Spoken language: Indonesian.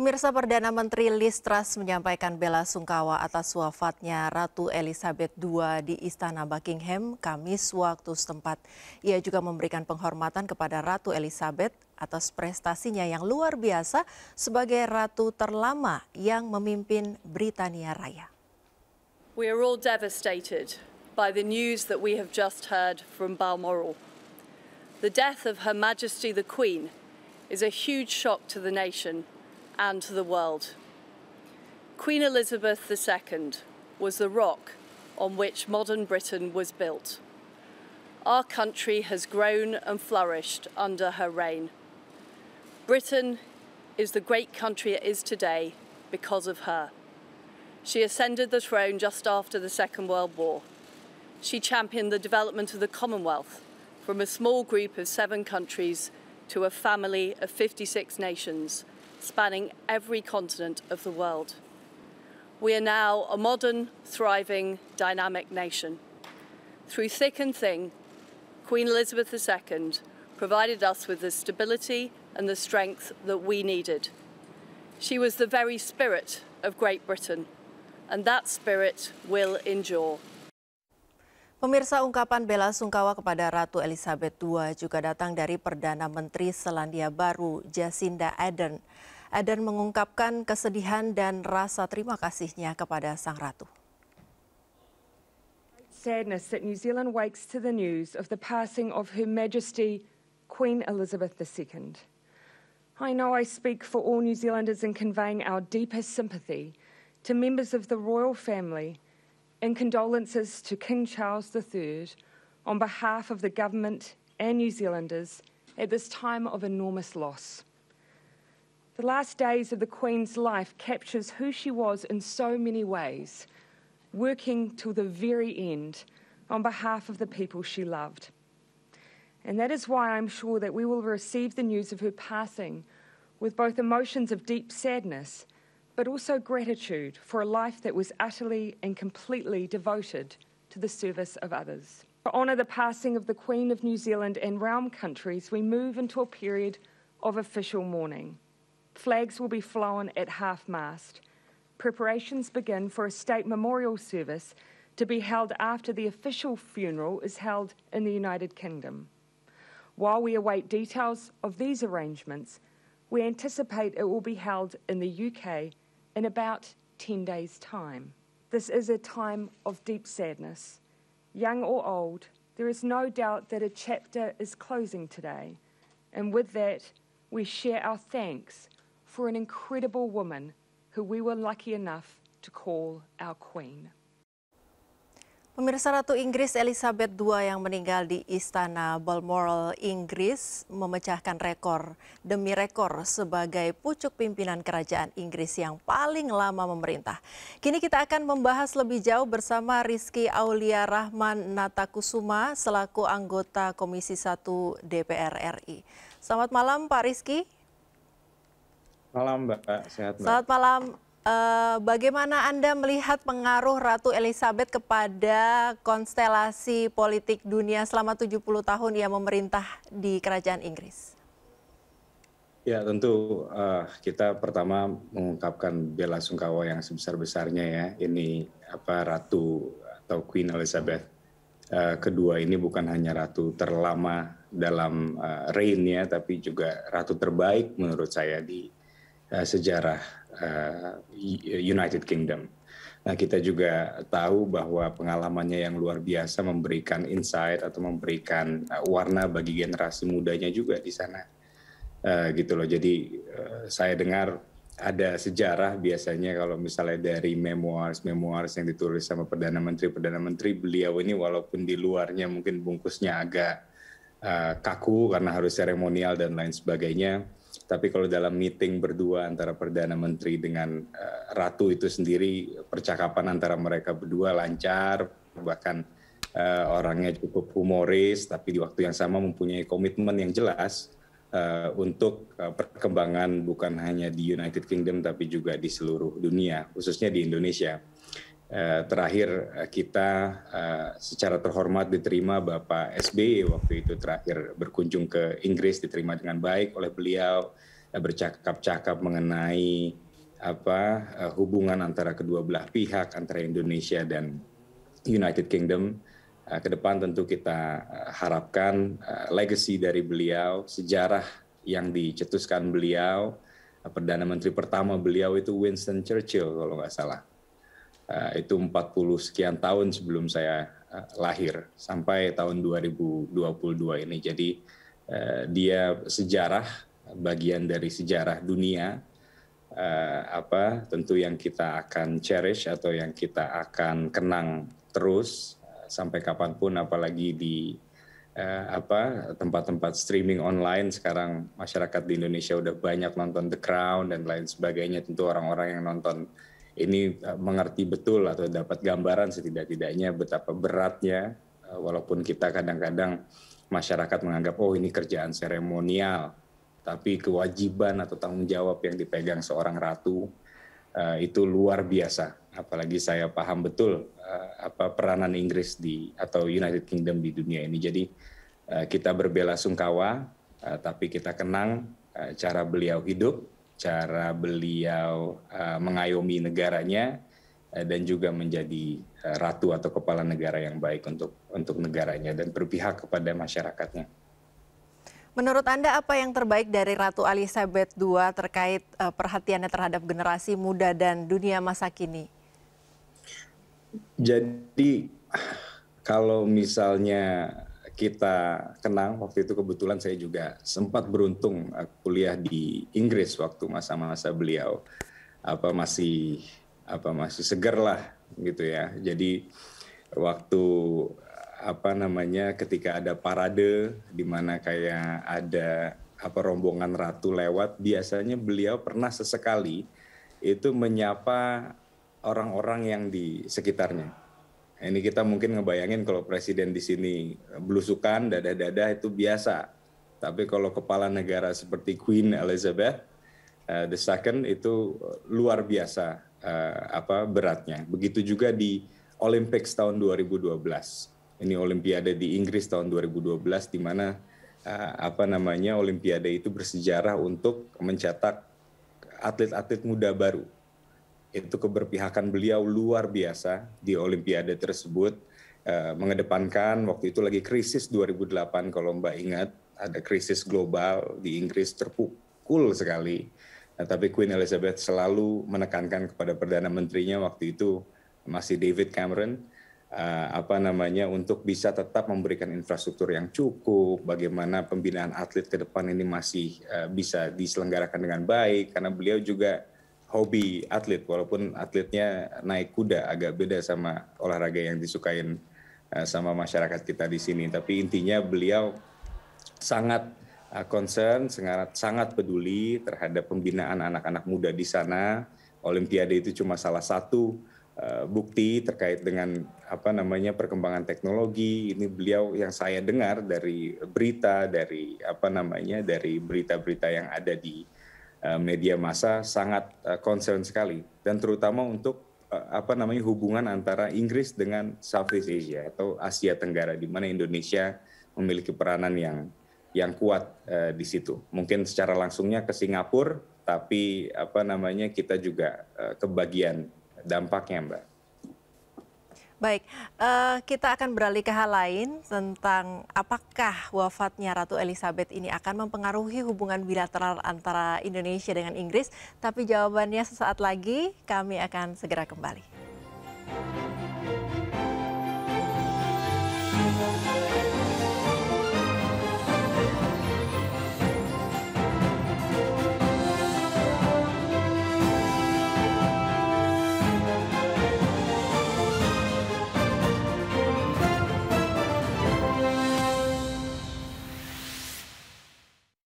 Pemirsa Perdana Menteri Liz Truss menyampaikan bela sungkawa atas wafatnya Ratu Elizabeth II di Istana Buckingham Kamis waktu setempat. Ia juga memberikan penghormatan kepada Ratu Elizabeth atas prestasinya yang luar biasa sebagai ratu terlama yang memimpin Britania Raya. We are all devastated by the news that we have just heard from Balmoral. The death of Her Majesty the Queen is a huge shock to the nation and to the world. Queen Elizabeth II was the rock on which modern Britain was built. Our country has grown and flourished under her reign. Britain is the great country it is today because of her. She ascended the throne just after the Second World War. She championed the development of the Commonwealth from a small group of seven countries to a family of 56 nations spanning every continent of the world. We are now a modern, thriving, dynamic nation. Through thick and thin, Queen Elizabeth II provided us with the stability and the strength that we needed. She was the very spirit of Great Britain, and that spirit will endure. Pemirsa ungkapan bela sungkawa kepada Ratu Elizabeth II juga datang dari Perdana Menteri Selandia Baru Jacinda Ardern. Ardern mengungkapkan kesedihan dan rasa terima kasihnya kepada sang ratu. Sadness that New Zealand wakes to the news of the passing of Her Majesty Queen Elizabeth II. I know I speak for all New Zealanders in conveying our deepest sympathy to members of the royal family in condolences to King Charles III on behalf of the government and New Zealanders at this time of enormous loss. The last days of the Queen's life captures who she was in so many ways, working till the very end on behalf of the people she loved. And that is why I'm sure that we will receive the news of her passing with both emotions of deep sadness but also gratitude for a life that was utterly and completely devoted to the service of others. To honour the passing of the Queen of New Zealand and realm countries, we move into a period of official mourning. Flags will be flown at half mast. Preparations begin for a state memorial service to be held after the official funeral is held in the United Kingdom. While we await details of these arrangements, we anticipate it will be held in the UK in about 10 days' time. This is a time of deep sadness. Young or old, there is no doubt that a chapter is closing today, and with that, we share our thanks for an incredible woman who we were lucky enough to call our Queen. Pemirsa Ratu Inggris Elizabeth II yang meninggal di Istana Balmoral, Inggris memecahkan rekor demi rekor sebagai pucuk pimpinan kerajaan Inggris yang paling lama memerintah. Kini kita akan membahas lebih jauh bersama Rizky Aulia Rahman Natakusuma selaku anggota Komisi 1 DPR RI. Selamat malam Pak Rizky. Malam Mbak, sehat Mbak. Selamat malam. Eh, bagaimana Anda melihat pengaruh Ratu Elizabeth kepada konstelasi politik dunia selama 70 tahun ia memerintah di Kerajaan Inggris? Ya tentu uh, kita pertama mengungkapkan bela sungkawa yang sebesar-besarnya ya ini apa Ratu atau Queen Elizabeth uh, kedua ini bukan hanya ratu terlama dalam uh, ya tapi juga ratu terbaik menurut saya di uh, sejarah Eh, United Kingdom. Nah, kita juga tahu bahwa pengalamannya yang luar biasa memberikan insight atau memberikan eh, warna bagi generasi mudanya juga di sana. Uh, gitu loh. Jadi uh, saya dengar ada sejarah biasanya kalau misalnya dari memoirs memoirs yang ditulis sama perdana menteri perdana menteri beliau ini walaupun di luarnya mungkin bungkusnya agak uh, kaku karena harus seremonial dan lain sebagainya tapi kalau dalam meeting berdua antara Perdana Menteri dengan uh, Ratu itu sendiri, percakapan antara mereka berdua lancar, bahkan uh, orangnya cukup humoris, tapi di waktu yang sama mempunyai komitmen yang jelas uh, untuk uh, perkembangan bukan hanya di United Kingdom, tapi juga di seluruh dunia, khususnya di Indonesia. Eh, terakhir eh, kita eh, secara terhormat diterima Bapak SBY waktu itu terakhir berkunjung ke Inggris diterima dengan baik oleh beliau bercakap-cakap mengenai apa hubungan antara kedua belah pihak antara Indonesia dan United Kingdom ke depan tentu kita harapkan legacy dari beliau sejarah yang dicetuskan beliau perdana menteri pertama beliau itu Winston Churchill kalau nggak salah Eh, itu 40 sekian tahun sebelum saya eh, lahir sampai tahun 2022 ini. Jadi eh, dia sejarah bagian dari sejarah dunia apa tentu yang kita akan cherish atau yang kita akan kenang terus sampai kapanpun apalagi di apa tempat-tempat streaming online sekarang masyarakat di Indonesia udah banyak nonton The Crown dan lain sebagainya tentu orang-orang yang nonton ini eh, mengerti betul atau dapat gambaran setidak-tidaknya betapa beratnya eh, walaupun kita kadang-kadang masyarakat menganggap oh ini kerjaan seremonial tapi kewajiban atau tanggung jawab yang dipegang seorang ratu eh, itu luar biasa apalagi saya paham betul apa peranan Inggris di atau United Kingdom di dunia ini jadi kita berbela sungkawa tapi kita kenang cara beliau hidup cara beliau uh, mengayomi negaranya uh, dan juga menjadi uh, ratu atau kepala negara yang baik untuk untuk negaranya dan berpihak kepada masyarakatnya. Menurut Anda apa yang terbaik dari Ratu Elizabeth II terkait uh, perhatiannya terhadap generasi muda dan dunia masa kini? Jadi kalau misalnya kita kenang waktu itu kebetulan saya juga sempat beruntung uh, kuliah di Inggris waktu masa-masa beliau apa masih apa masih seger lah gitu ya. Jadi waktu apa namanya ketika ada parade di mana kayak ada apa rombongan ratu lewat biasanya beliau pernah sesekali itu menyapa orang-orang yang di sekitarnya ini kita mungkin ngebayangin kalau presiden di sini eh, belusukan dada-dada itu biasa. Tapi kalau kepala negara seperti Queen Elizabeth uh, the second itu eh, luar biasa apa beratnya. Begitu juga di Olympics tahun 2012. Ini Olimpiade di Inggris tahun 2012 di mana uh, apa namanya Olimpiade itu bersejarah untuk mencetak atlet-atlet muda baru itu keberpihakan beliau luar biasa di Olimpiade tersebut eh, mengedepankan waktu itu lagi krisis 2008 kalau Mbak ingat ada krisis global di Inggris terpukul sekali nah, tapi Queen Elizabeth selalu menekankan kepada perdana menterinya waktu itu masih David Cameron eh, apa namanya untuk bisa tetap memberikan infrastruktur yang cukup bagaimana pembinaan atlet ke depan ini masih eh, bisa diselenggarakan dengan baik karena beliau juga hobi atlet walaupun atletnya naik kuda agak beda sama olahraga yang disukain eh, sama masyarakat kita di sini tapi intinya beliau sangat eh, concern sangat sangat peduli terhadap pembinaan anak-anak muda di sana olimpiade itu cuma salah satu eh, bukti terkait dengan apa namanya perkembangan teknologi ini beliau yang saya dengar dari berita dari apa namanya dari berita-berita yang ada di Eh, media massa sangat eh, concern sekali dan terutama untuk eh, apa namanya hubungan antara Inggris dengan Southeast Asia atau Asia Tenggara di mana Indonesia memiliki peranan yang yang kuat eh, di situ. Mungkin secara langsungnya ke Singapura, tapi apa namanya kita juga eh, kebagian dampaknya, Mbak. Baik, uh, kita akan beralih ke hal lain tentang apakah wafatnya Ratu Elizabeth ini akan mempengaruhi hubungan bilateral antara Indonesia dengan Inggris. Tapi jawabannya sesaat lagi, kami akan segera kembali.